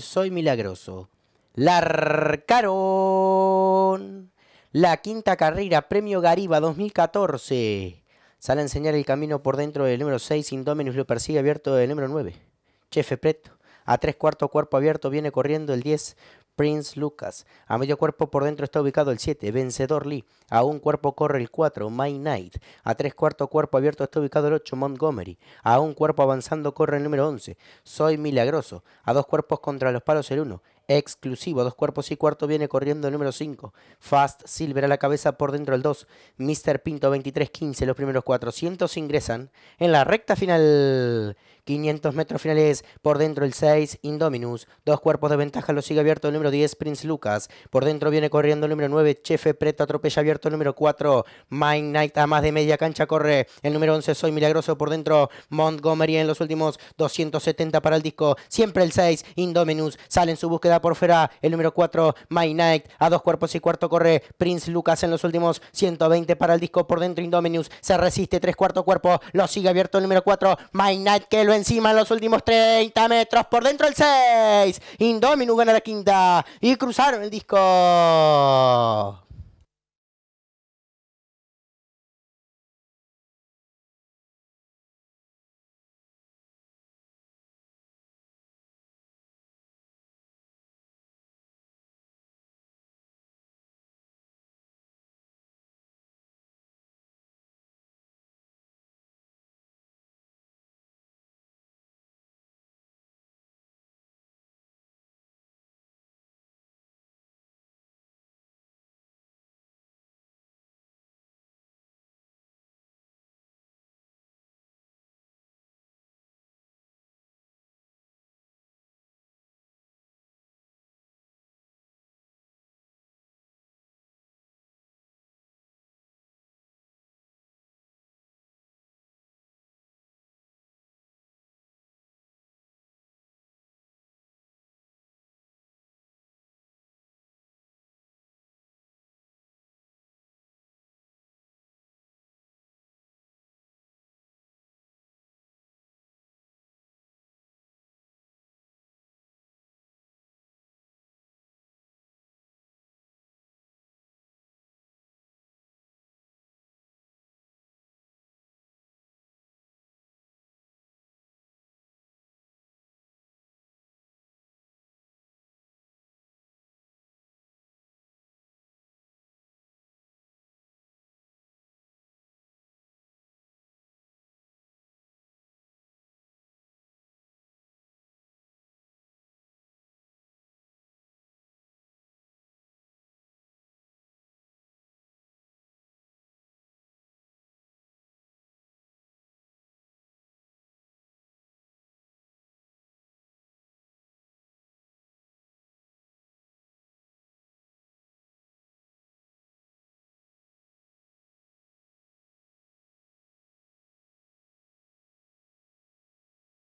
soy milagroso. Larcaron la quinta carrera, Premio Gariba 2014. Sale a enseñar el camino por dentro del número 6, Indominus lo persigue abierto del número 9. Chefe Preto. A tres cuartos cuerpo abierto viene corriendo el 10 Prince Lucas. A medio cuerpo por dentro está ubicado el 7, Vencedor Lee. A un cuerpo corre el 4, My Knight. A tres cuarto cuerpo abierto está ubicado el 8, Montgomery. A un cuerpo avanzando corre el número 11, Soy Milagroso. A dos cuerpos contra los palos el 1, exclusivo. dos cuerpos y cuarto viene corriendo el número 5. Fast Silver a la cabeza por dentro el 2. Mr. Pinto 23-15. Los primeros 400 ingresan en la recta final. 500 metros finales por dentro el 6, Indominus. Dos cuerpos de ventaja lo sigue abierto el número 10, Prince Lucas. Por dentro viene corriendo el número 9, Chefe Preto atropella abierto el número 4, Mind Knight a más de media cancha corre. El número 11, Soy Milagroso por dentro, Montgomery en los últimos 270 para el disco. Siempre el 6, Indominus sale en su búsqueda por fuera el número 4, My Knight. A dos cuerpos y cuarto corre Prince Lucas en los últimos 120 para el disco por dentro. Indominus se resiste, tres cuarto cuerpo. Lo sigue abierto el número 4, My Knight que lo encima en los últimos 30 metros. Por dentro el 6. Indominus gana la quinta y cruzaron el disco.